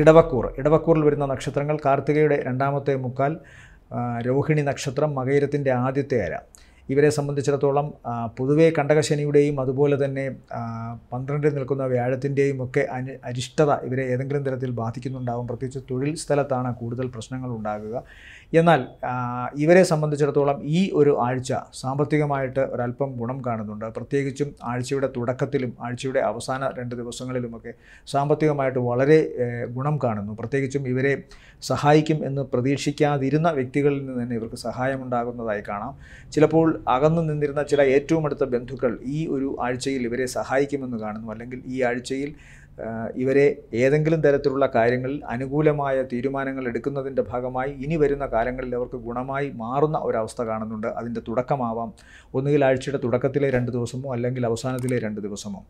ഇടവക്കൂർ ഇടവക്കൂറിൽ വരുന്ന നക്ഷത്രങ്ങൾ കാർത്തികയുടെ രണ്ടാമത്തെ മുക്കാൽ രോഹിണി നക്ഷത്രം മകയിരത്തിൻ്റെ ആദ്യത്തെ അര ഇവരെ സംബന്ധിച്ചിടത്തോളം പൊതുവേ കണ്ടകശനിയുടെയും അതുപോലെ തന്നെ പന്ത്രണ്ടിൽ നിൽക്കുന്ന വ്യാഴത്തിൻ്റെയും ഒക്കെ അനു അരിഷ്ടത ഇവരെ ഏതെങ്കിലും തരത്തിൽ ബാധിക്കുന്നുണ്ടാകും പ്രത്യേകിച്ച് തൊഴിൽ സ്ഥലത്താണ് കൂടുതൽ പ്രശ്നങ്ങൾ ഉണ്ടാകുക എന്നാൽ ഇവരെ സംബന്ധിച്ചിടത്തോളം ഈ ഒരു ആഴ്ച സാമ്പത്തികമായിട്ട് ഒരല്പം ഗുണം കാണുന്നുണ്ട് പ്രത്യേകിച്ചും ആഴ്ചയുടെ തുടക്കത്തിലും ആഴ്ചയുടെ അവസാന രണ്ട് ദിവസങ്ങളിലുമൊക്കെ സാമ്പത്തികമായിട്ട് വളരെ ഗുണം കാണുന്നു പ്രത്യേകിച്ചും ഇവരെ സഹായിക്കും എന്ന് പ്രതീക്ഷിക്കാതിരുന്ന വ്യക്തികളിൽ നിന്ന് തന്നെ ഇവർക്ക് സഹായമുണ്ടാകുന്നതായി കാണാം ചിലപ്പോൾ അകന്നു നിന്നിരുന്ന ചില ഏറ്റവും അടുത്ത ബന്ധുക്കൾ ഈ ഒരു ആഴ്ചയിൽ ഇവരെ സഹായിക്കുമെന്ന് കാണുന്നു അല്ലെങ്കിൽ ഈ ആഴ്ചയിൽ ഇവരെ ഏതെങ്കിലും തരത്തിലുള്ള കാര്യങ്ങളിൽ അനുകൂലമായ തീരുമാനങ്ങൾ എടുക്കുന്നതിൻ്റെ ഭാഗമായി ഇനി വരുന്ന കാലങ്ങളിൽ അവർക്ക് ഗുണമായി മാറുന്ന ഒരവസ്ഥ കാണുന്നുണ്ട് അതിൻ്റെ തുടക്കമാവാം ഒന്നുകിൽ ആഴ്ചയുടെ തുടക്കത്തിലെ രണ്ട് ദിവസമോ അല്ലെങ്കിൽ അവസാനത്തിലെ രണ്ട് ദിവസമോ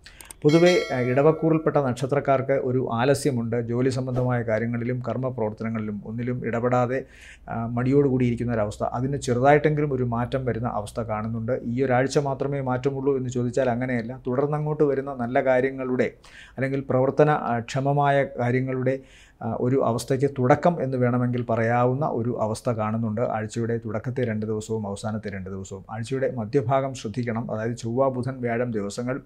പൊതുവെ ഇടവക്കൂറിൽപ്പെട്ട നക്ഷത്രക്കാർക്ക് ഒരു ആലസ്യമുണ്ട് ജോലി സംബന്ധമായ കാര്യങ്ങളിലും കർമ്മ പ്രവർത്തനങ്ങളിലും ഒന്നിലും ഇടപെടാതെ മടിയോടുകൂടിയിരിക്കുന്ന ഒരവസ്ഥ അതിന് ചെറുതായിട്ടെങ്കിലും ഒരു മാറ്റം വരുന്ന അവസ്ഥ കാണുന്നുണ്ട് ഈ ഒരാഴ്ച മാത്രമേ മാറ്റമുള്ളൂ എന്ന് ചോദിച്ചാൽ അങ്ങനെയല്ല തുടർന്നങ്ങോട്ട് വരുന്ന നല്ല കാര്യങ്ങളുടെ അല്ലെങ്കിൽ പ്രവർത്തന ക്ഷമമായ കാര്യങ്ങളുടെ ഒരു അവസ്ഥയ്ക്ക് തുടക്കം എന്ന് വേണമെങ്കിൽ പറയാവുന്ന ഒരു അവസ്ഥ കാണുന്നുണ്ട് ആഴ്ചയുടെ തുടക്കത്തെ രണ്ട് ദിവസവും അവസാനത്തെ രണ്ട് ദിവസവും ആഴ്ചയുടെ മധ്യഭാഗം ശ്രദ്ധിക്കണം അതായത് ചൊവ്വ ബുധൻ വ്യാഴം ദിവസങ്ങൾ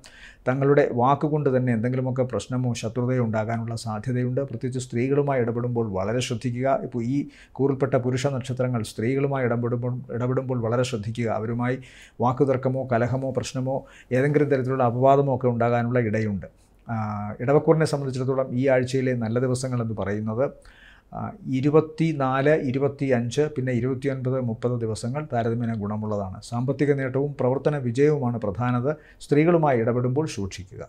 തങ്ങളുടെ വാക്കുകൊണ്ട് തന്നെ എന്തെങ്കിലുമൊക്കെ പ്രശ്നമോ ശത്രുതയോ ഉണ്ടാകാനുള്ള സാധ്യതയുണ്ട് പ്രത്യേകിച്ച് സ്ത്രീകളുമായി ഇടപെടുമ്പോൾ വളരെ ശ്രദ്ധിക്കുക ഇപ്പോൾ ഈ കൂറിൽപ്പെട്ട പുരുഷ നക്ഷത്രങ്ങൾ സ്ത്രീകളുമായി ഇടപെടുമ്പോൾ ഇടപെടുമ്പോൾ വളരെ ശ്രദ്ധിക്കുക അവരുമായി വാക്കുതർക്കമോ കലഹമോ പ്രശ്നമോ ഏതെങ്കിലും തരത്തിലുള്ള അപവാദമോ ഒക്കെ ഉണ്ടാകാനുള്ള ഇടയുണ്ട് ഇടവക്കൂറിനെ സംബന്ധിച്ചിടത്തോളം ഈ ആഴ്ചയിലെ നല്ല എന്ന് പറയുന്നത് ഇരുപത്തി നാല് ഇരുപത്തി അഞ്ച് പിന്നെ ഒൻപത് മുപ്പത് ദിവസങ്ങൾ താരതമ്യേന ഗുണമുള്ളതാണ് സാമ്പത്തിക നേട്ടവും പ്രവർത്തന വിജയവുമാണ് പ്രധാനത സ്ത്രീകളുമായി ഇടപെടുമ്പോൾ സൂക്ഷിക്കുക